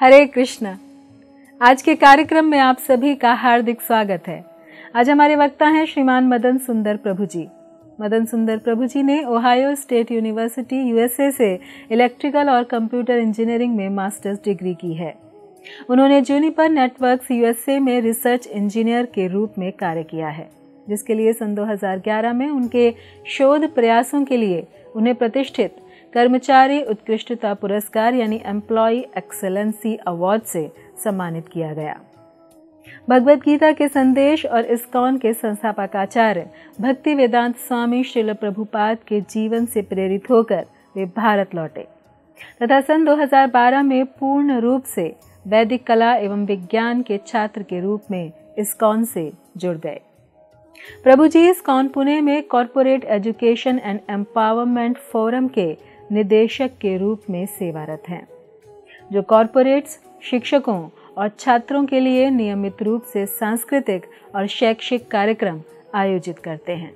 हरे कृष्णा आज के कार्यक्रम में आप सभी का हार्दिक स्वागत है आज हमारे वक्ता हैं श्रीमान मदन सुंदर प्रभु जी मदन सुंदर प्रभु जी ने ओहायो स्टेट यूनिवर्सिटी यूएसए से इलेक्ट्रिकल और कंप्यूटर इंजीनियरिंग में मास्टर्स डिग्री की है उन्होंने जूनिपर नेटवर्क्स यूएसए में रिसर्च इंजीनियर के रूप में कार्य किया है जिसके लिए सन 2011 में उनके शोध प्रयासों के लिए उन्हें प्रतिष्ठित कर्मचारी उत्कृष्टता पुरस्कार यानी एम्प्लॉय एक्सेलेंसी अवार्ड से सम्मानित किया गया भगवत गीता के संदेश और इस्कॉन के आचार्य भक्ति वेदांत स्वामी शिल प्रभुपाद के जीवन से प्रेरित होकर वे भारत लौटे तथा सन 2012 में पूर्ण रूप से वैदिक कला एवं विज्ञान के छात्र के रूप में इस्कॉन से जुड़ गए प्रभु जी इस्कॉन पुणे में corporate education and empowerment forum के निदेशक के रूप में सेवारत हैं जो कॉरपोरेट्स शिक्षकों और छात्रों के लिए नियमित रूप से सांस्कृतिक और शैक्षिक कार्यक्रम आयोजित करते हैं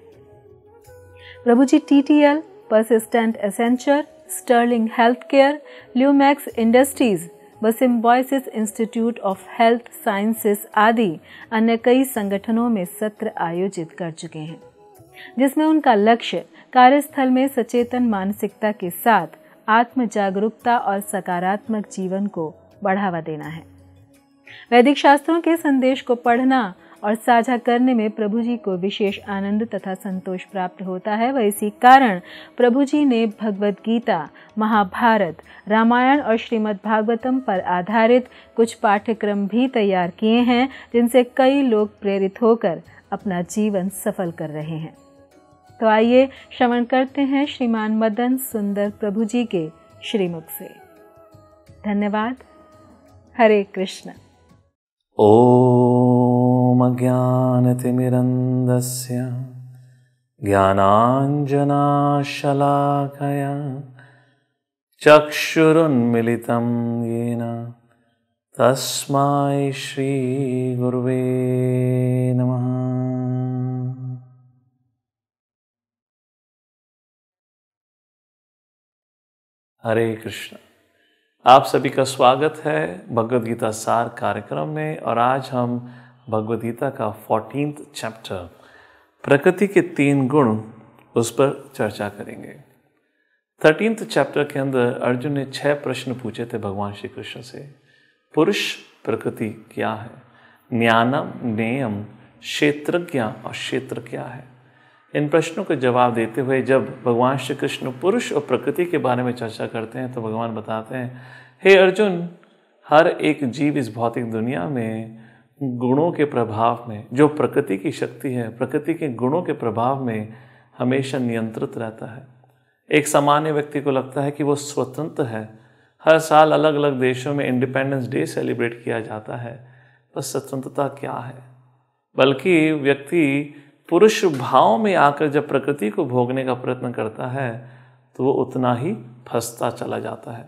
Prabhu ji T T L Persistent Accenture Sterling Health Care Lumax Industries व Symbiosis Institute of Health Sciences आदि अन्य कई संगठनों में सत्र आयोजित कर चुके हैं जिसमें उनका लक्ष्य कार्यस्थल में सचेतन मानसिकता के साथ आत्म जागरूकता और सकारात्मक जीवन को बढ़ावा देना है वैदिक शास्त्रों के संदेश को पढ़ना और साझा करने में प्रभु जी को विशेष आनंद तथा संतोष प्राप्त होता है व इसी कारण प्रभु जी ने भगवद गीता महाभारत रामायण और श्रीमद् भागवतम पर आधारित कुछ पाठ्यक्रम भी तैयार किए हैं जिनसे कई लोग प्रेरित होकर अपना जीवन सफल कर रहे हैं तो आइए श्रवण करते हैं श्रीमान मदन सुंदर प्रभु जी के श्रीमुख से धन्यवाद हरे कृष्ण ॐ अज्ञानतिमिरन्दस्य ज्ञानाञ्जनाशलाकया चक्षुरुन्मिलितं येन तस्मै श्रीगुर्वे नमः हरे कृष्ण आप सभी का स्वागत है भगवद गीता सार कार्यक्रम में और आज हम भगवद गीता का फोर्टीन चैप्टर प्रकृति के तीन गुण उस पर चर्चा करेंगे थर्टीन चैप्टर के अंदर अर्जुन ने छह प्रश्न पूछे थे भगवान श्री कृष्ण से पुरुष प्रकृति क्या है ज्ञानम नेयम क्षेत्रज्ञ और क्षेत्र क्या है इन प्रश्नों के जवाब देते हुए जब भगवान श्री कृष्ण पुरुष और प्रकृति के बारे में चर्चा करते हैं तो भगवान बताते हैं हे अर्जुन हर एक जीव इस भौतिक दुनिया में गुणों के प्रभाव में जो प्रकृति की शक्ति है प्रकृति के गुणों के प्रभाव में हमेशा नियंत्रित रहता है एक सामान्य व्यक्ति को लगता है कि वो स्वतंत्र है हर साल अलग अलग देशों में इंडिपेंडेंस डे सेलिब्रेट किया जाता है पर स्वतंत्रता क्या है बल्कि व्यक्ति पुरुष भाव में आकर जब प्रकृति को भोगने का प्रयत्न करता है तो वो उतना ही फंसता चला जाता है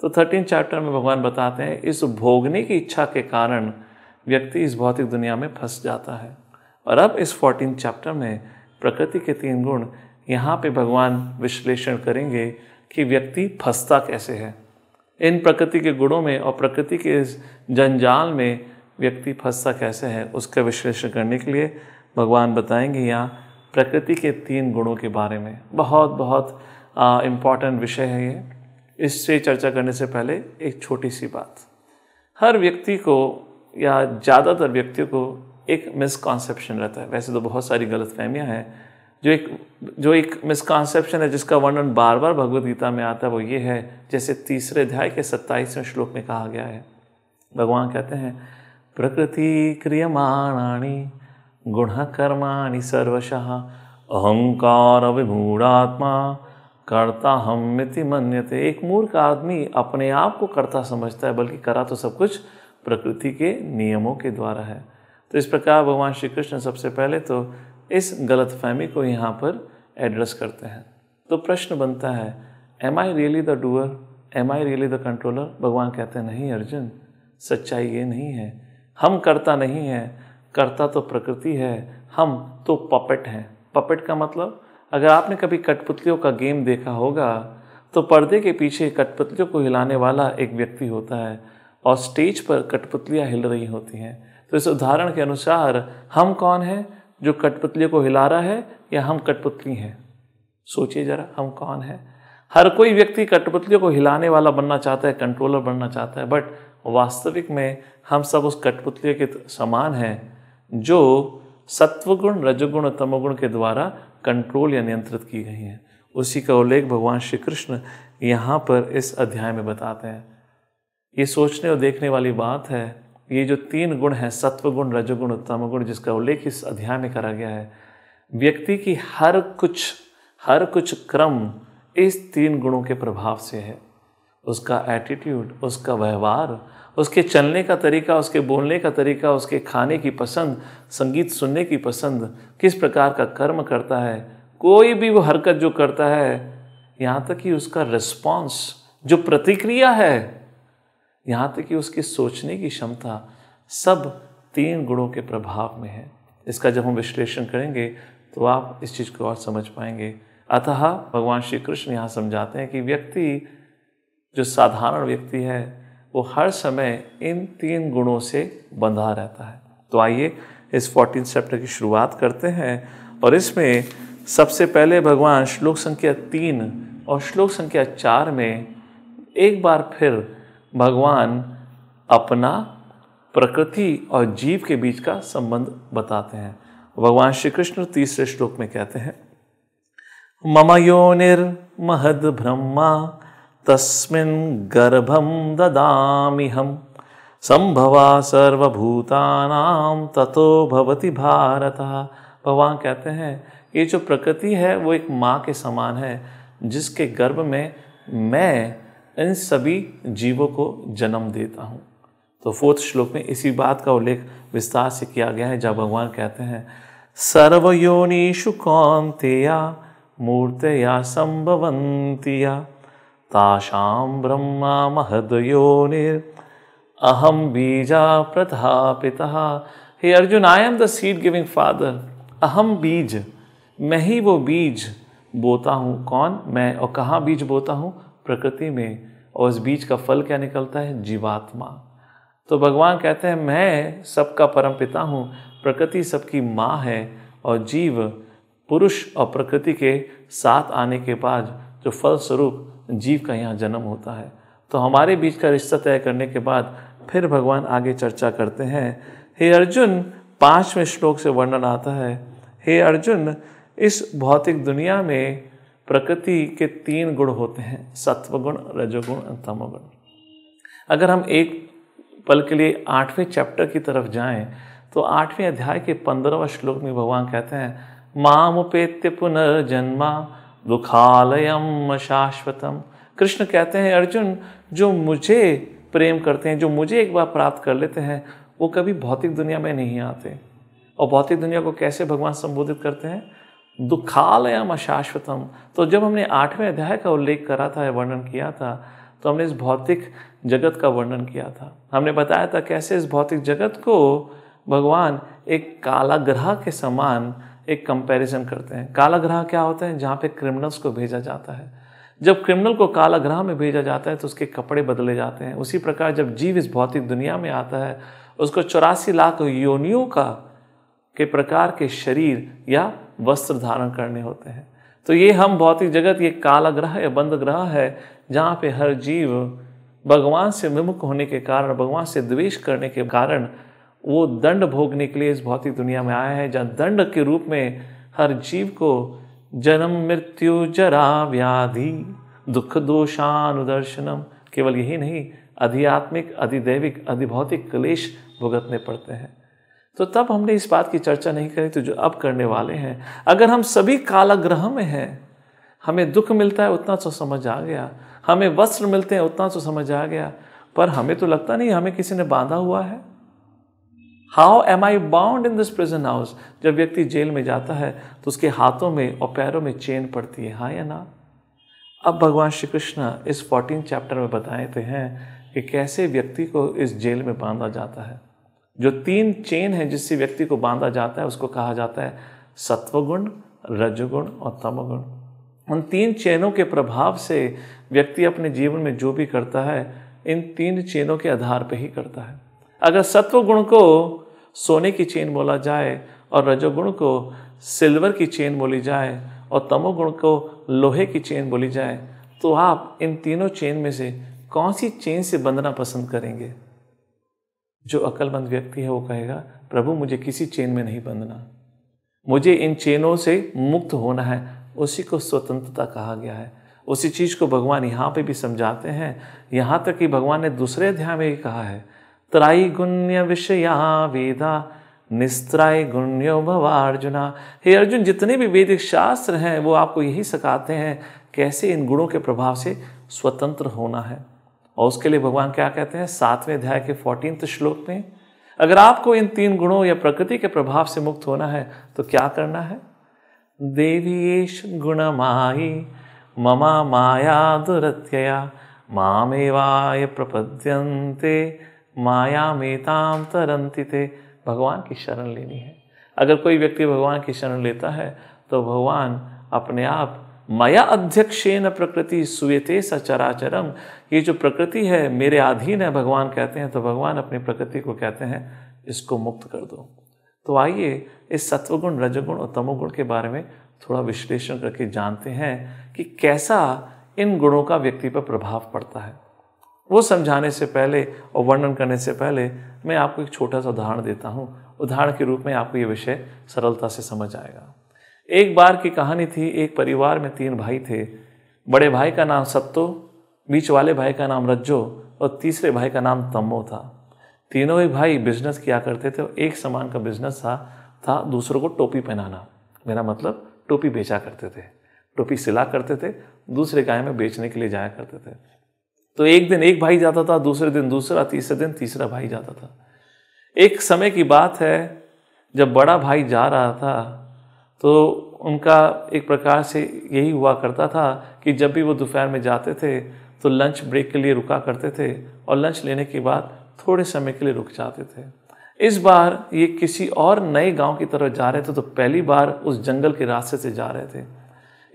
तो थर्टीन चैप्टर में भगवान बताते हैं इस भोगने की इच्छा के कारण व्यक्ति इस भौतिक दुनिया में फंस जाता है और अब इस फोर्टीन चैप्टर में प्रकृति के तीन गुण यहाँ पे भगवान विश्लेषण करेंगे कि व्यक्ति फंसता कैसे है इन प्रकृति के गुणों में और प्रकृति के इस जंजाल में व्यक्ति फंसता कैसे है उसका विश्लेषण करने के लिए भगवान बताएंगे यहाँ प्रकृति के तीन गुणों के बारे में बहुत बहुत इम्पॉर्टेंट विषय है ये इससे चर्चा करने से पहले एक छोटी सी बात हर व्यक्ति को या ज़्यादातर व्यक्तियों को एक मिसकॉन्सेप्शन रहता है वैसे तो बहुत सारी गलत फहमियाँ हैं जो एक जो एक मिसकॉन्सेप्शन है जिसका वर्णन बार बार भगवद गीता में आता है वो ये है जैसे तीसरे अध्याय के सत्ताईसवें श्लोक में कहा गया है भगवान कहते हैं प्रकृति क्रियमाणाणी सर्वश अहंकार विमूढ़ात्मा करता हम मिति मन्यते एक मूर्ख आदमी अपने आप को करता समझता है बल्कि करा तो सब कुछ प्रकृति के नियमों के द्वारा है तो इस प्रकार भगवान श्री कृष्ण सबसे पहले तो इस गलत फहमी को यहाँ पर एड्रेस करते हैं तो प्रश्न बनता है am I really the doer am I really the controller भगवान कहते हैं नहीं अर्जुन सच्चाई ये नहीं है हम करता नहीं है करता तो प्रकृति है हम तो पपेट हैं पपेट का मतलब अगर आपने कभी कठपुतलियों का गेम देखा होगा तो पर्दे के पीछे कठपुतलियों को हिलाने वाला एक व्यक्ति होता है और स्टेज पर कठपुतलियाँ हिल रही होती हैं तो इस उदाहरण के अनुसार हम कौन हैं जो कठपुतलियों को हिला रहा है या हम कठपुतली हैं सोचिए जरा हम कौन हैं हर कोई व्यक्ति कठपुतलियों को हिलाने वाला बनना चाहता है कंट्रोलर बनना चाहता है बट वास्तविक में हम सब उस कठपुतलियों के समान हैं जो सत्वगुण रजगुण और तमोगुण के द्वारा कंट्रोल या नियंत्रित की गई हैं उसी का उल्लेख भगवान श्री कृष्ण यहाँ पर इस अध्याय में बताते हैं ये सोचने और देखने वाली बात है ये जो तीन गुण हैं सत्वगुण रजगुण और तमगुण जिसका उल्लेख इस अध्याय में करा गया है व्यक्ति की हर कुछ हर कुछ क्रम इस तीन गुणों के प्रभाव से है उसका एटीट्यूड उसका व्यवहार उसके चलने का तरीका उसके बोलने का तरीका उसके खाने की पसंद संगीत सुनने की पसंद किस प्रकार का कर्म करता है कोई भी वो हरकत जो करता है यहाँ तक कि उसका रिस्पॉन्स जो प्रतिक्रिया है यहाँ तक कि उसकी सोचने की क्षमता सब तीन गुणों के प्रभाव में है इसका जब हम विश्लेषण करेंगे तो आप इस चीज़ को और समझ पाएंगे अतः भगवान श्री कृष्ण यहाँ समझाते हैं कि व्यक्ति जो साधारण व्यक्ति है वो हर समय इन तीन गुणों से बंधा रहता है तो आइए इस फोर्टीन चैप्टर की शुरुआत करते हैं और इसमें सबसे पहले भगवान श्लोक संख्या तीन और श्लोक संख्या चार में एक बार फिर भगवान अपना प्रकृति और जीव के बीच का संबंध बताते हैं भगवान श्री कृष्ण तीसरे श्लोक में कहते हैं मम योनिर्महद ब्रह्मा तस्मिन् गर्भं हम संभवा सर्वभूतानां ततो भवति भारत भगवान कहते हैं ये जो प्रकृति है वो एक माँ के समान है जिसके गर्भ में मैं इन सभी जीवों को जन्म देता हूँ तो फोर्थ श्लोक में इसी बात का उल्लेख विस्तार से किया गया है जब भगवान कहते हैं सर्वयोनिषु कौंतेया मूर्तया संभवंतिया ताशाम ब्रह्मा महदयोनिर् अहम बीजा पिता हे Arjun I am the seed giving father अहम बीज मैं ही वो बीज बोता हूँ कौन मैं और कहाँ बीज बोता हूँ प्रकृति में और उस बीज का फल क्या निकलता है जीवात्मा तो भगवान कहते हैं मैं सबका परम पिता हूँ प्रकृति सबकी माँ है और जीव पुरुष और प्रकृति के साथ आने के बाद जो फलस्वरूप जीव का यहाँ जन्म होता है तो हमारे बीच का रिश्ता तय करने के बाद फिर भगवान आगे चर्चा करते हैं हे अर्जुन पाँचवें श्लोक से वर्णन आता है हे अर्जुन इस भौतिक दुनिया में प्रकृति के तीन गुण होते हैं सत्वगुण रजोगुण और तमोगुण अगर हम एक पल के लिए आठवें चैप्टर की तरफ जाएं तो आठवें अध्याय के पंद्रहवा श्लोक में भगवान कहते हैं मामुपेत्य पुनर्जन्मा दुखालयम शाश्वतम कृष्ण कहते हैं अर्जुन जो मुझे प्रेम करते हैं जो मुझे एक बार प्राप्त कर लेते हैं वो कभी भौतिक दुनिया में नहीं आते और भौतिक दुनिया को कैसे भगवान संबोधित करते हैं दुखालयम अशाश्वतम तो जब हमने आठवें अध्याय का उल्लेख करा था वर्णन किया था तो हमने इस भौतिक जगत का वर्णन किया था हमने बताया था कैसे इस भौतिक जगत को भगवान एक कालाग्रह के समान एक कंपैरिजन करते हैं कालाग्रह क्या होते हैं जहाँ पे क्रिमिनल्स को भेजा जाता है जब क्रिमिनल को कालाग्रह में भेजा जाता है तो उसके कपड़े बदले जाते हैं उसी प्रकार जब जीव इस भौतिक दुनिया में आता है उसको चौरासी लाख योनियों का के प्रकार के शरीर या वस्त्र धारण करने होते हैं तो ये हम भौतिक जगत ये काला ग्रह या बंद ग्रह है जहाँ पे हर जीव भगवान से विमुख होने के कारण भगवान से द्वेष करने के कारण वो दंड भोगने के लिए इस भौतिक दुनिया में आया है जहाँ दंड के रूप में हर जीव को जन्म मृत्यु जरा व्याधि दुख दोषानुदर्शनम केवल यही नहीं अधिआत्मिक अधिदैविक अधिभौतिक क्लेश भुगतने पड़ते हैं तो तब हमने इस बात की चर्चा नहीं करी तो जो अब करने वाले हैं अगर हम सभी कालाग्रह में हैं हमें दुख मिलता है उतना तो समझ आ गया हमें वस्त्र मिलते हैं उतना तो समझ आ गया पर हमें तो लगता नहीं हमें किसी ने बांधा हुआ है how am I bound in this prison house जब व्यक्ति जेल में जाता है तो उसके हाथों में और पैरों में चेन पड़ती है हाँ या ना अब भगवान श्री कृष्ण इस फोर्टीन चैप्टर में बताते हैं कि कैसे व्यक्ति को इस जेल में बांधा जाता है जो तीन चेन है जिससे व्यक्ति को बांधा जाता है उसको कहा जाता है सत्वगुण रजगुण और तमगुण उन तीन चेनों के प्रभाव से व्यक्ति अपने जीवन में जो भी करता है इन तीन चेनों के आधार पर ही करता है अगर सत्व गुण को सोने की चेन बोला जाए और रजोगुण को सिल्वर की चेन बोली जाए और तमोगुण को लोहे की चेन बोली जाए तो आप इन तीनों चेन में से कौन सी चेन से बंधना पसंद करेंगे जो अक्लमंद व्यक्ति है वो कहेगा प्रभु मुझे किसी चेन में नहीं बंधना मुझे इन चेनों से मुक्त होना है उसी को स्वतंत्रता कहा गया है उसी चीज़ को भगवान यहाँ पे भी समझाते हैं यहाँ तक कि भगवान ने दूसरे अध्याय में ही कहा है त्राई विषया वेदा निस्त्राय गुण्यो अर्जुना हे अर्जुन जितने भी वेदिक शास्त्र हैं वो आपको यही सिखाते हैं कैसे इन गुणों के प्रभाव से स्वतंत्र होना है और उसके लिए भगवान क्या कहते हैं सातवें अध्याय के फोर्टीन श्लोक में अगर आपको इन तीन गुणों या प्रकृति के प्रभाव से मुक्त होना है तो क्या करना है देवीश माई ममा माया दुरत्यया मामेवाय प्रपद्यंते माया मेताम तरंति थे भगवान की शरण लेनी है अगर कोई व्यक्ति भगवान की शरण लेता है तो भगवान अपने आप मया अध्यक्षेन प्रकृति सुयते सचराचरम ये जो प्रकृति है मेरे अधीन है भगवान कहते हैं तो भगवान अपनी प्रकृति को कहते हैं इसको मुक्त कर दो तो आइए इस सत्वगुण रजगुण और तमोगुण के बारे में थोड़ा विश्लेषण करके जानते हैं कि कैसा इन गुणों का व्यक्ति पर प्रभाव पड़ता है वो समझाने से पहले और वर्णन करने से पहले मैं आपको एक छोटा सा उदाहरण देता हूँ उदाहरण के रूप में आपको ये विषय सरलता से समझ आएगा एक बार की कहानी थी एक परिवार में तीन भाई थे बड़े भाई का नाम सत्तो बीच वाले भाई का नाम रज्जो और तीसरे भाई का नाम तम्मो था तीनों ही भाई बिजनेस किया करते थे और एक सामान का बिजनेस था था दूसरों को टोपी पहनाना मेरा मतलब टोपी बेचा करते थे टोपी सिला करते थे दूसरे गाय में बेचने के लिए जाया करते थे तो एक दिन एक भाई जाता था दूसरे दिन दूसरा तीसरे दिन तीसरा भाई जाता था एक समय की बात है जब बड़ा भाई जा रहा था तो उनका एक प्रकार से यही हुआ करता था कि जब भी वो दोपहर में जाते थे तो लंच ब्रेक के लिए रुका करते थे और लंच लेने के बाद थोड़े समय के लिए रुक जाते थे इस बार ये किसी और नए गांव की तरफ जा रहे थे तो पहली बार उस जंगल के रास्ते से जा रहे थे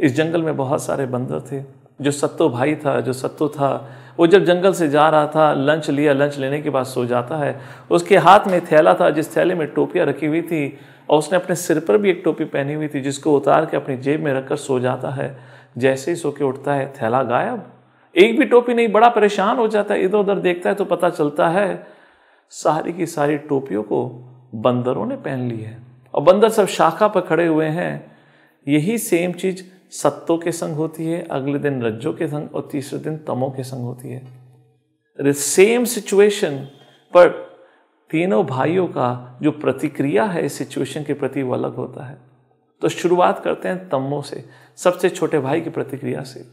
इस जंगल में बहुत सारे बंदर थे जो सत्तो भाई था जो सत्तो था वो जब जंगल से जा रहा था लंच लिया लंच लेने के बाद सो जाता है उसके हाथ में थैला था जिस थैले में टोपियाँ रखी हुई थी और उसने अपने सिर पर भी एक टोपी पहनी हुई थी जिसको उतार के अपनी जेब में रखकर सो जाता है जैसे ही सो के उठता है थैला गायब एक भी टोपी नहीं बड़ा परेशान हो जाता है इधर उधर देखता है तो पता चलता है सारी की सारी टोपियों को बंदरों ने पहन ली है और बंदर सब शाखा पर खड़े हुए हैं यही सेम चीज़ सत्तों के संग होती है अगले दिन रज्जों के संग और तीसरे दिन तमों के संग होती है सेम सिचुएशन पर तीनों भाइयों का जो प्रतिक्रिया है इस सिचुएशन के प्रति वो अलग होता है तो शुरुआत करते हैं तमों से सबसे छोटे भाई की प्रतिक्रिया से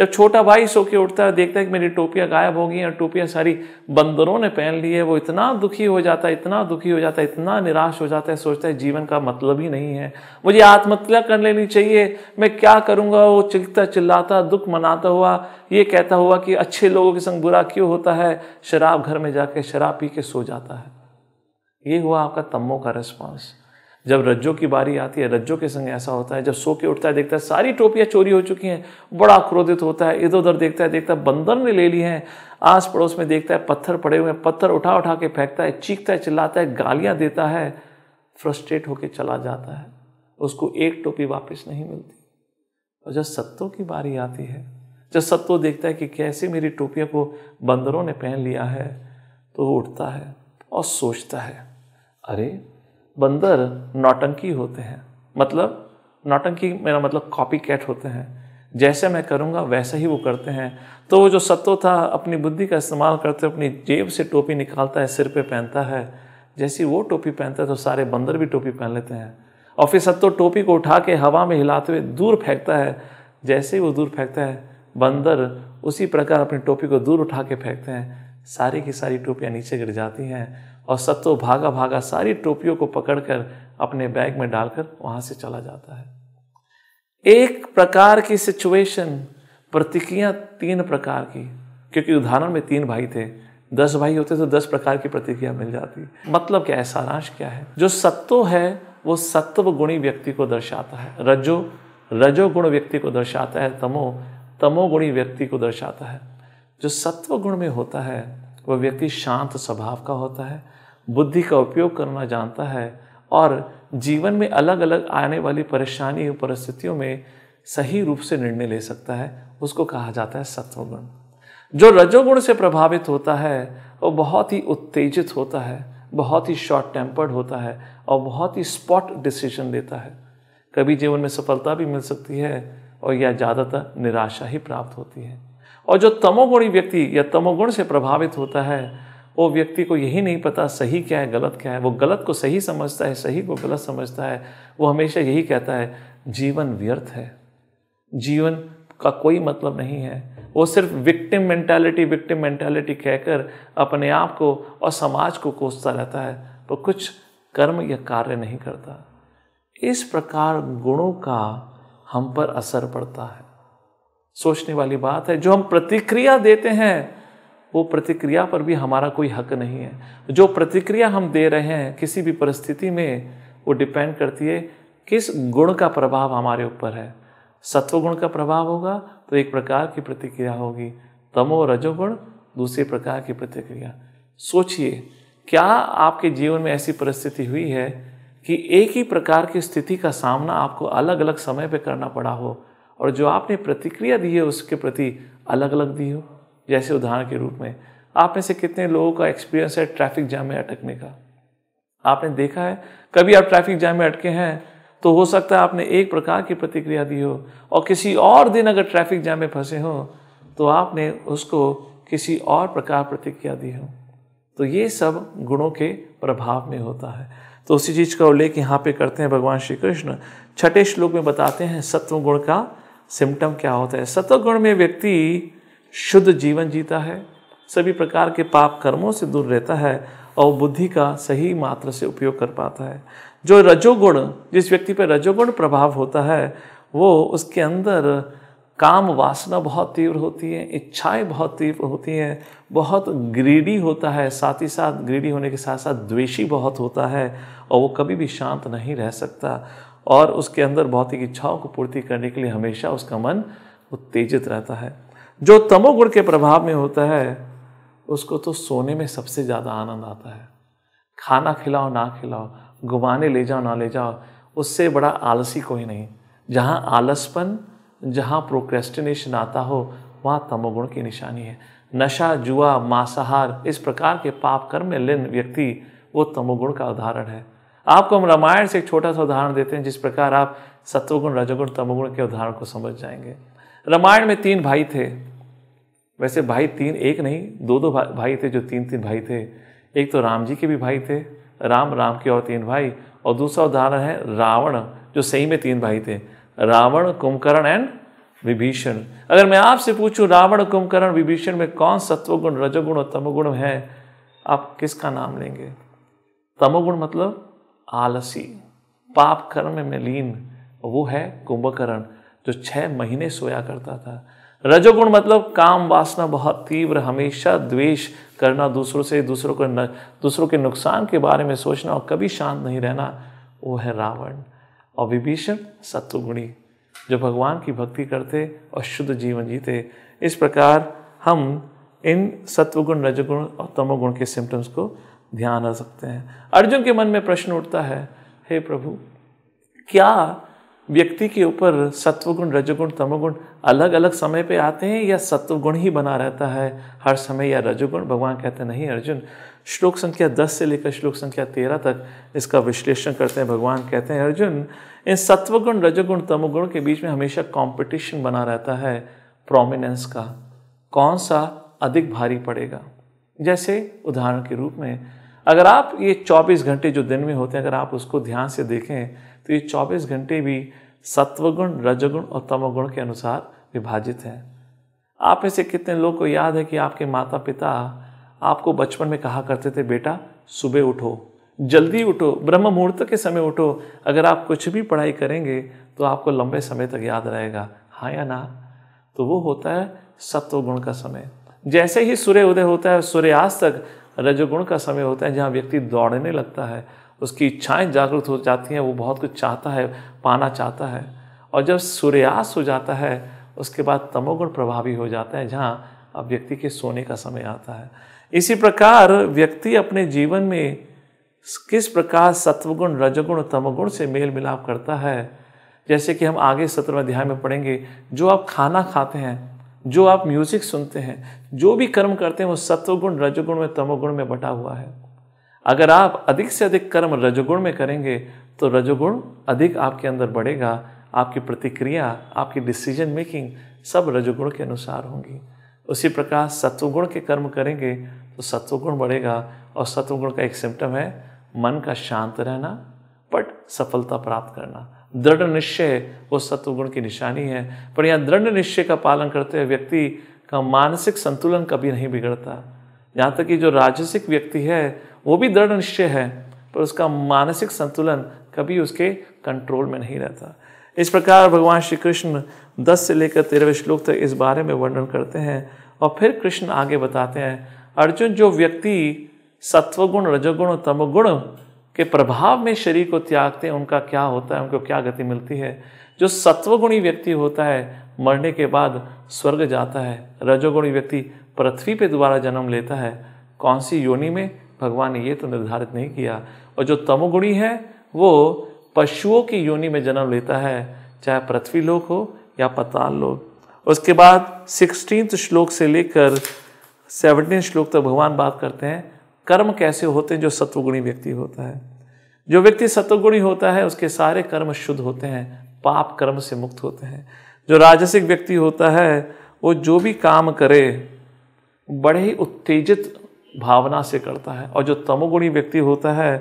जब छोटा भाई सो के उठता है देखता है कि मेरी टोपियाँ गायब हो गई हैं टोपियाँ सारी बंदरों ने पहन ली है वो इतना दुखी हो जाता है इतना दुखी हो जाता है इतना निराश हो जाता है सोचता है जीवन का मतलब ही नहीं है मुझे आत्महत्या कर लेनी चाहिए मैं क्या करूँगा वो चिल्ता चिल्लाता दुख मनाता हुआ ये कहता हुआ कि अच्छे लोगों के संग बुरा क्यों होता है शराब घर में जाके शराब पी के सो जाता है ये हुआ आपका तम्मों का रिस्पॉन्स जब रज्जो की बारी आती है रज्जो के संग ऐसा होता है जब सो के उठता है देखता है सारी टोपियाँ चोरी हो चुकी हैं बड़ा क्रोधित होता है इधर उधर देखता है देखता है बंदर ने ले ली हैं आस पड़ोस में देखता है पत्थर पड़े हुए हैं पत्थर उठा उठा के फेंकता है चीखता है चिल्लाता है गालियाँ देता है फ्रस्ट्रेट होकर चला जाता है उसको एक टोपी वापस नहीं मिलती और जब सत्तों की बारी आती है जब सत्तो देखता है कि कैसे मेरी टोपियों को बंदरों ने पहन लिया है तो वो उठता है और सोचता है अरे बंदर नौटंकी होते हैं मतलब नौटंकी मेरा मतलब कॉपी कैट होते हैं जैसे मैं करूँगा वैसे ही वो करते हैं तो वो जो सत्तो था अपनी बुद्धि का इस्तेमाल करते अपनी जेब से टोपी निकालता है सिर पे पहनता है जैसी वो टोपी पहनता है तो सारे बंदर भी टोपी पहन लेते हैं और फिर सत्तो टोपी को उठा के हवा में हिलाते हुए दूर फेंकता है जैसे ही वो दूर फेंकता है बंदर उसी प्रकार अपनी टोपी को दूर उठा के फेंकते हैं सारी की सारी टोपियाँ नीचे गिर जाती हैं और सत्तो भागा भागा सारी टोपियों को पकड़कर अपने बैग में डालकर वहां से चला जाता है एक प्रकार की सिचुएशन प्रतिक्रिया तीन प्रकार की क्योंकि उदाहरण में तीन भाई थे दस भाई होते तो दस प्रकार की प्रतिक्रिया मिल जाती मतलब क्या है सारांश क्या है जो सत्तो है वो सत्व गुणी व्यक्ति को दर्शाता है रजो रजोगुण व्यक्ति को दर्शाता है तमो तमोगुणी व्यक्ति को दर्शाता है जो सत्व गुण में होता है वह व्यक्ति शांत स्वभाव का होता है बुद्धि का उपयोग करना जानता है और जीवन में अलग अलग आने वाली परेशानी और परिस्थितियों में सही रूप से निर्णय ले सकता है उसको कहा जाता है सत्वगुण जो रजोगुण से प्रभावित होता है वो बहुत ही उत्तेजित होता है बहुत ही शॉर्ट टेम्पर्ड होता है और बहुत ही स्पॉट डिसीजन लेता है कभी जीवन में सफलता भी मिल सकती है और या ज़्यादातर निराशा ही प्राप्त होती है और जो तमोगुणी व्यक्ति या तमोगुण से प्रभावित होता है वो व्यक्ति को यही नहीं पता सही क्या है गलत क्या है वो गलत को सही समझता है सही को गलत समझता है वो हमेशा यही कहता है जीवन व्यर्थ है जीवन का कोई मतलब नहीं है वो सिर्फ विक्टिम मेंटालिटी विक्टिम मेंटालिटी कहकर अपने आप को और समाज को कोसता रहता है पर कुछ कर्म या कार्य नहीं करता इस प्रकार गुणों का हम पर असर पड़ता है सोचने वाली बात है जो हम प्रतिक्रिया देते हैं वो प्रतिक्रिया पर भी हमारा कोई हक नहीं है जो प्रतिक्रिया हम दे रहे हैं किसी भी परिस्थिति में वो डिपेंड करती है किस गुण का प्रभाव हमारे ऊपर है सत्व गुण का प्रभाव होगा तो एक प्रकार की प्रतिक्रिया होगी तमो रजोगुण दूसरे प्रकार की प्रतिक्रिया सोचिए क्या आपके जीवन में ऐसी परिस्थिति हुई है कि एक ही प्रकार की स्थिति का सामना आपको अलग अलग समय पर करना पड़ा हो और जो आपने प्रतिक्रिया दी है उसके प्रति अलग अलग दी हो जैसे उदाहरण के रूप में आप में से कितने लोगों का एक्सपीरियंस है ट्रैफिक जाम में अटकने का आपने देखा है कभी आप ट्रैफिक जाम में अटके हैं तो हो सकता है आपने एक प्रकार की प्रतिक्रिया दी हो और किसी और दिन अगर ट्रैफिक जाम में फंसे हो तो आपने उसको किसी और प्रकार प्रतिक्रिया दी हो तो ये सब गुणों के प्रभाव में होता है तो उसी चीज़ का उल्लेख यहाँ पे करते हैं भगवान श्री कृष्ण छठे श्लोक में बताते हैं सत्व गुण का सिम्टम क्या होता है सत्व गुण में व्यक्ति शुद्ध जीवन जीता है सभी प्रकार के पाप कर्मों से दूर रहता है और बुद्धि का सही मात्र से उपयोग कर पाता है जो रजोगुण जिस व्यक्ति पर रजोगुण प्रभाव होता है वो उसके अंदर काम वासना बहुत तीव्र होती है इच्छाएं बहुत तीव्र होती हैं बहुत ग्रीडी होता है साथ ही साथ ग्रीडी होने के साथ साथ द्वेषी बहुत होता है और वो कभी भी शांत नहीं रह सकता और उसके अंदर भौतिक इच्छाओं को पूर्ति करने के लिए हमेशा उसका मन उत्तेजित रहता है जो तमोगुण के प्रभाव में होता है उसको तो सोने में सबसे ज़्यादा आनंद आता है खाना खिलाओ ना खिलाओ घुमाने ले जाओ ना ले जाओ उससे बड़ा आलसी कोई नहीं जहाँ आलसपन जहाँ प्रोक्रेस्टिनेशन आता हो वहाँ तमोगुण की निशानी है नशा जुआ मांसाहार इस प्रकार के पाप कर्म में लीन व्यक्ति वो तमोगुण का उदाहरण है आपको हम रामायण से एक छोटा सा उदाहरण देते हैं जिस प्रकार आप सत्वगुण रजोगुण तमोगुण के उदाहरण को समझ जाएंगे रामायण में तीन भाई थे वैसे भाई तीन एक नहीं दो दो भाई थे जो तीन तीन भाई थे एक तो राम जी के भी भाई थे राम राम के और तीन भाई और दूसरा उदाहरण है रावण जो सही में तीन भाई थे रावण कुंभकर्ण एंड विभीषण अगर मैं आपसे पूछूं रावण कुंभकर्ण विभीषण में कौन सत्वगुण रजोगुण और तमोगुण है आप किसका नाम लेंगे तमोगुण मतलब आलसी पाप कर्म में लीन वो है कुंभकर्ण जो छः महीने सोया करता था रजोगुण मतलब काम वासना बहुत तीव्र हमेशा द्वेष करना दूसरों से दूसरों को दूसरों के नुकसान के बारे में सोचना और कभी शांत नहीं रहना वो है रावण और विभीषण सत्वगुणी जो भगवान की भक्ति करते और शुद्ध जीवन जीते इस प्रकार हम इन सत्वगुण रजगुण और तमोगुण के सिम्टम्स को ध्यान रख सकते हैं अर्जुन के मन में प्रश्न उठता है हे प्रभु क्या व्यक्ति के ऊपर सत्वगुण रजगुण तमोगुण अलग अलग समय पे आते हैं या सत्वगुण ही बना रहता है हर समय या रजगुण भगवान कहते हैं नहीं अर्जुन श्लोक संख्या दस से लेकर श्लोक संख्या तेरह तक इसका विश्लेषण करते हैं भगवान कहते हैं अर्जुन इन सत्वगुण रजगुण तमोगुण के बीच में हमेशा कॉम्पिटिशन बना रहता है प्रोमिनेंस का कौन सा अधिक भारी पड़ेगा जैसे उदाहरण के रूप में अगर आप ये 24 घंटे जो दिन में होते हैं अगर आप उसको ध्यान से देखें तो ये 24 घंटे भी सत्वगुण रजगुण और तमोगुण के अनुसार विभाजित हैं आप में से कितने लोग को याद है कि आपके माता पिता आपको बचपन में कहा करते थे बेटा सुबह उठो जल्दी उठो ब्रह्म मुहूर्त के समय उठो अगर आप कुछ भी पढ़ाई करेंगे तो आपको लंबे समय तक याद रहेगा हाँ या ना तो वो होता है सत्वगुण का समय जैसे ही सूर्य उदय होता है सूर्यास्त तक रजोगुण का समय होता है जहाँ व्यक्ति दौड़ने लगता है उसकी इच्छाएं जागृत हो जाती हैं वो बहुत कुछ चाहता है पाना चाहता है और जब सूर्यास्त हो जाता है उसके बाद तमोगुण प्रभावी हो जाता है जहाँ अब व्यक्ति के सोने का समय आता है इसी प्रकार व्यक्ति अपने जीवन में किस प्रकार सत्वगुण रजगुण तमगुण से मेल मिलाप करता है जैसे कि हम आगे सत्र अध्याय में पढ़ेंगे जो आप खाना खाते हैं जो आप म्यूज़िक सुनते हैं जो भी कर्म करते हैं वो सत्वगुण रजगुण में तमोगुण में बटा हुआ है अगर आप अधिक से अधिक कर्म रजोगुण में करेंगे तो रजोगुण अधिक आपके अंदर बढ़ेगा आपकी प्रतिक्रिया आपकी डिसीजन मेकिंग सब रजोगुण के अनुसार होंगी उसी प्रकार सत्वगुण के कर्म करेंगे तो सत्वगुण बढ़ेगा और सत्वगुण का एक सिम्टम है मन का शांत रहना बट सफलता प्राप्त करना दृढ़ निश्चय वो सत्वगुण की निशानी है पर यहाँ दृढ़ निश्चय का पालन करते हुए व्यक्ति का मानसिक संतुलन कभी नहीं बिगड़ता यहाँ तक कि जो राजसिक व्यक्ति है वो भी दृढ़ निश्चय है पर उसका मानसिक संतुलन कभी उसके कंट्रोल में नहीं रहता इस प्रकार भगवान श्री कृष्ण 10 से लेकर तेरहवें श्लोक तक इस बारे में वर्णन करते हैं और फिर कृष्ण आगे बताते हैं अर्जुन जो व्यक्ति सत्वगुण रजोगुण तमगुण के प्रभाव में शरीर को त्यागते हैं उनका क्या होता है उनको क्या गति मिलती है जो सत्वगुणी व्यक्ति होता है मरने के बाद स्वर्ग जाता है रजोगुणी व्यक्ति पृथ्वी पे दोबारा जन्म लेता है कौन सी योनि में भगवान ने ये तो निर्धारित नहीं किया और जो तमोगुणी है वो पशुओं की योनि में जन्म लेता है चाहे पृथ्वी लोक हो या पताल लोक उसके बाद सिक्सटीन श्लोक से लेकर सेवनटीन श्लोक तक तो भगवान बात करते हैं कर्म कैसे होते हैं जो सत्वगुणी व्यक्ति होता है जो व्यक्ति सत्वगुणी होता है उसके सारे कर्म शुद्ध होते हैं पाप कर्म से मुक्त होते हैं जो राजसिक व्यक्ति होता है वो जो भी काम करे बड़े ही उत्तेजित भावना से करता है और जो तमोगुणी व्यक्ति होता है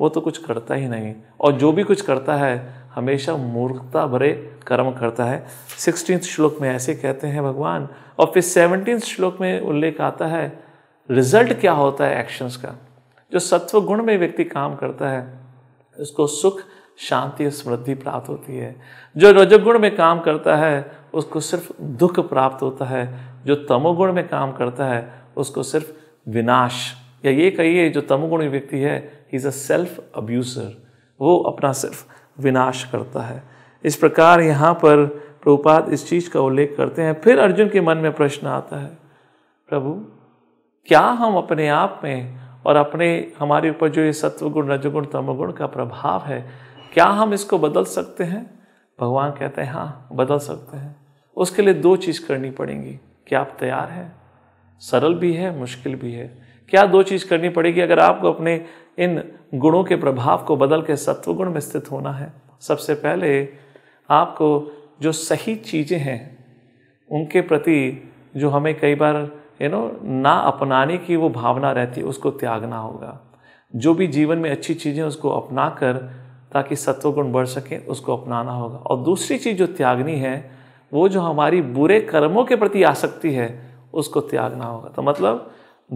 वो तो कुछ करता ही नहीं और जो भी कुछ करता है हमेशा मूर्खता भरे कर्म करता है सिक्सटीन श्लोक में ऐसे कहते हैं भगवान और फिर सेवनटीन श्लोक में उल्लेख आता है रिजल्ट क्या होता है एक्शंस का जो सत्व गुण में व्यक्ति काम करता है उसको सुख शांति और समृद्धि प्राप्त होती है जो रजोगुण में काम करता है उसको सिर्फ दुख प्राप्त होता है जो तमोगुण में काम करता है उसको सिर्फ विनाश या ये कहिए जो तमोगुण व्यक्ति है he is a self abuser वो अपना सिर्फ विनाश करता है इस प्रकार यहाँ पर प्रभुपाद इस चीज़ का उल्लेख करते हैं फिर अर्जुन के मन में प्रश्न आता है प्रभु क्या हम अपने आप में और अपने हमारे ऊपर जो ये सत्वगुण रजगुण तमोगुण का प्रभाव है क्या हम इसको बदल सकते हैं भगवान कहते हैं हाँ बदल सकते हैं उसके लिए दो चीज़ करनी पड़ेंगी क्या आप तैयार हैं सरल भी है मुश्किल भी है क्या दो चीज़ करनी पड़ेगी अगर आपको अपने इन गुणों के प्रभाव को बदल के सत्वगुण में स्थित होना है सबसे पहले आपको जो सही चीज़ें हैं उनके प्रति जो हमें कई बार यू नो ना अपनाने की वो भावना रहती है उसको त्यागना होगा जो भी जीवन में अच्छी चीज़ें उसको अपना कर ताकि सत्वगुण बढ़ सके उसको अपनाना होगा और दूसरी चीज़ जो त्यागनी है वो जो हमारी बुरे कर्मों के प्रति आसक्ति है उसको त्यागना होगा तो मतलब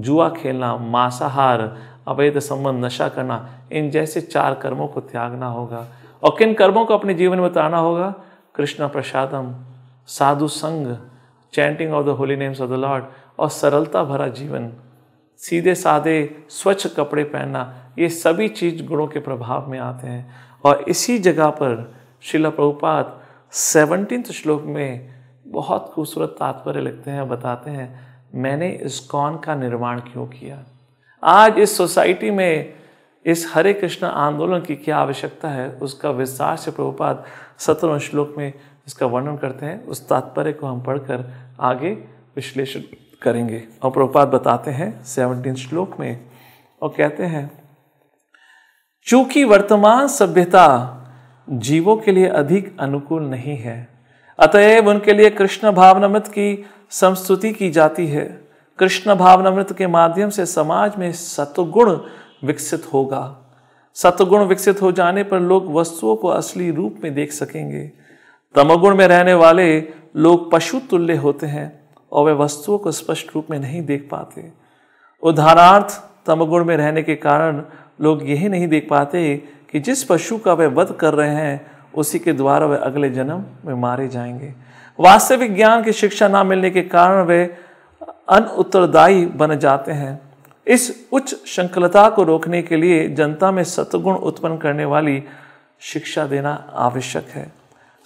जुआ खेलना मांसाहार अवैध संबंध नशा करना इन जैसे चार कर्मों को त्यागना होगा और किन कर्मों को अपने जीवन में उतारना होगा कृष्ण प्रसादम साधु संग chanting of the holy names of the lord और सरलता भरा जीवन सीधे साधे स्वच्छ कपड़े पहनना ये सभी चीज़ गुणों के प्रभाव में आते हैं और इसी जगह पर शिला प्रभुपात सेवनटीन श्लोक में बहुत खूबसूरत तात्पर्य लिखते हैं बताते हैं मैंने इस कौन का निर्माण क्यों किया आज इस सोसाइटी में इस हरे कृष्ण आंदोलन की क्या आवश्यकता है उसका विस्तार से प्रभुपाद सत्रह श्लोक में इसका वर्णन करते हैं उस तात्पर्य को हम पढ़कर आगे विश्लेषण करेंगे और प्रभुपाद बताते हैं सेवनटीन श्लोक में और कहते हैं चूंकि वर्तमान सभ्यता जीवों के लिए अधिक अनुकूल नहीं है अतएव उनके लिए कृष्ण भावनामृत की संस्तुति की जाती है कृष्ण भावनामृत के माध्यम से समाज में सतगुण विकसित होगा सतगुण विकसित हो जाने पर लोग वस्तुओं को असली रूप में देख सकेंगे तमगुण में रहने वाले लोग पशु तुल्य होते हैं और वे वस्तुओं को स्पष्ट रूप में नहीं देख पाते उदाहरणार्थ तमगुण में रहने के कारण लोग यही नहीं देख पाते कि जिस पशु का वे वध कर रहे हैं उसी के द्वारा वे अगले जन्म में मारे जाएंगे वास्तविक ज्ञान की शिक्षा ना मिलने के कारण वे अन उत्तरदायी बन जाते हैं इस उच्च श्रृंखलता को रोकने के लिए जनता में सतगुण उत्पन्न करने वाली शिक्षा देना आवश्यक है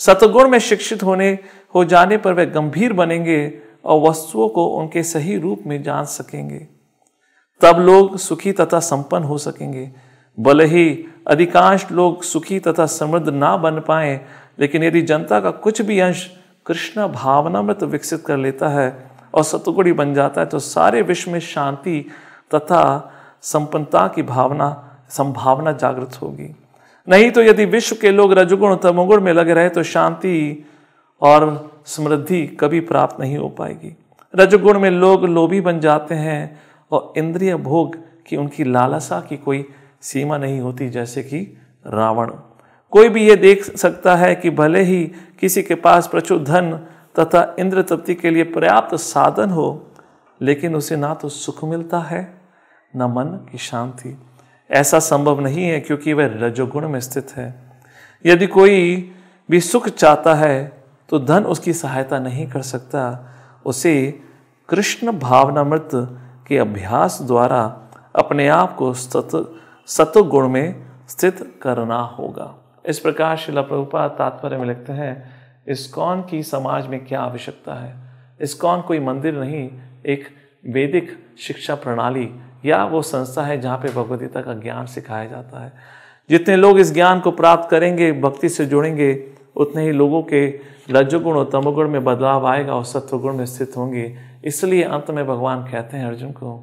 सतगुण में शिक्षित होने हो जाने पर वे गंभीर बनेंगे और वस्तुओं को उनके सही रूप में जान सकेंगे तब लोग सुखी तथा संपन्न हो सकेंगे भले ही अधिकांश लोग सुखी तथा समृद्ध ना बन पाए लेकिन यदि जनता का कुछ भी अंश कृष्ण भावनामृत विकसित कर लेता है और सतगुणी बन जाता है तो सारे विश्व में शांति तथा संपन्नता की भावना संभावना जागृत होगी नहीं तो यदि विश्व के लोग रजगुण तमगुण में लगे रहे तो शांति और समृद्धि कभी प्राप्त नहीं हो पाएगी रजगुण में लोग लोभी बन जाते हैं और इंद्रिय भोग की उनकी लालसा की कोई सीमा नहीं होती जैसे कि रावण कोई भी ये देख सकता है कि भले ही किसी के पास प्रचुर धन तथा इंद्र तृप्ति के लिए पर्याप्त साधन हो लेकिन उसे ना तो सुख मिलता है न मन की शांति ऐसा संभव नहीं है क्योंकि वह रजोगुण में स्थित है यदि कोई भी सुख चाहता है तो धन उसकी सहायता नहीं कर सकता उसे कृष्ण भावनामृत के अभ्यास द्वारा अपने आप को सत गुण में स्थित करना होगा इस प्रकार शिला प्रभुपा तात्पर्य में लिखते हैं इस्कॉन की समाज में क्या आवश्यकता है इस्कॉन कोई मंदिर नहीं एक वैदिक शिक्षा प्रणाली या वो संस्था है जहाँ पे भगवदगीता का ज्ञान सिखाया जाता है जितने लोग इस ज्ञान को प्राप्त करेंगे भक्ति से जुड़ेंगे उतने ही लोगों के रजोगुण और तमोगुण में बदलाव आएगा और सत्वगुण में स्थित होंगे इसलिए अंत में भगवान कहते हैं अर्जुन को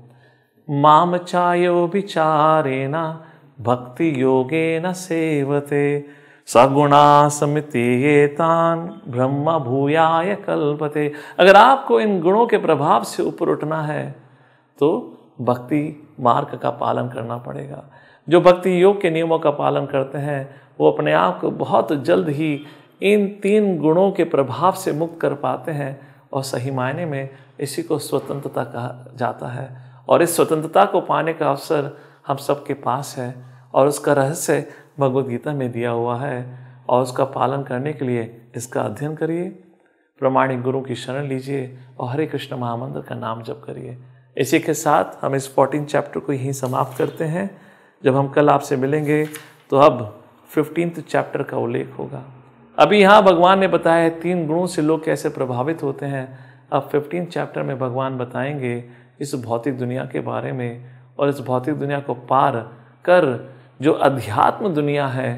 माम चायो विचारे न भक्ति योगे न सेवते सगुणा समिति ये तान ब्रह्म भूयाय कल्पते अगर आपको इन गुणों के प्रभाव से ऊपर उठना है तो भक्ति मार्ग का पालन करना पड़ेगा जो भक्ति योग के नियमों का पालन करते हैं वो अपने आप को बहुत जल्द ही इन तीन गुणों के प्रभाव से मुक्त कर पाते हैं और सही मायने में इसी को स्वतंत्रता कहा जाता है और इस स्वतंत्रता को पाने का अवसर हम सब के पास है और उसका रहस्य भगवदगीता में दिया हुआ है और उसका पालन करने के लिए इसका अध्ययन करिए प्रमाणिक गुरु की शरण लीजिए और हरे कृष्ण महामंत्र का नाम जप करिए इसी के साथ हम इस फोर्टीन चैप्टर को यहीं समाप्त करते हैं जब हम कल आपसे मिलेंगे तो अब फिफ्टींथ चैप्टर का उल्लेख होगा अभी यहाँ भगवान ने बताया है तीन गुणों से लोग कैसे प्रभावित होते हैं अब फिफ्टीन चैप्टर में भगवान बताएंगे इस भौतिक दुनिया के बारे में और इस भौतिक दुनिया को पार कर जो अध्यात्म दुनिया है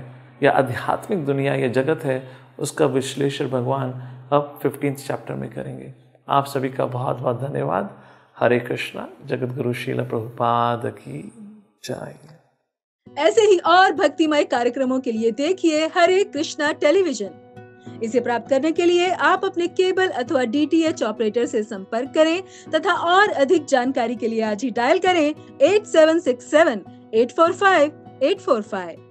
या आध्यात्मिक दुनिया या जगत है उसका विश्लेषण भगवान अब फिफ्टीन चैप्टर में करेंगे आप सभी का बहुत बहुत धन्यवाद हरे कृष्णा जगत गुरु शीला प्रभुपाद की जय ऐसे ही और भक्तिमय कार्यक्रमों के लिए देखिए हरे कृष्णा टेलीविजन इसे प्राप्त करने के लिए आप अपने केबल अथवा डीटीएच ऑपरेटर से संपर्क करें तथा और अधिक जानकारी के लिए आज ही डायल करें eight seven six seven eight four five eight four five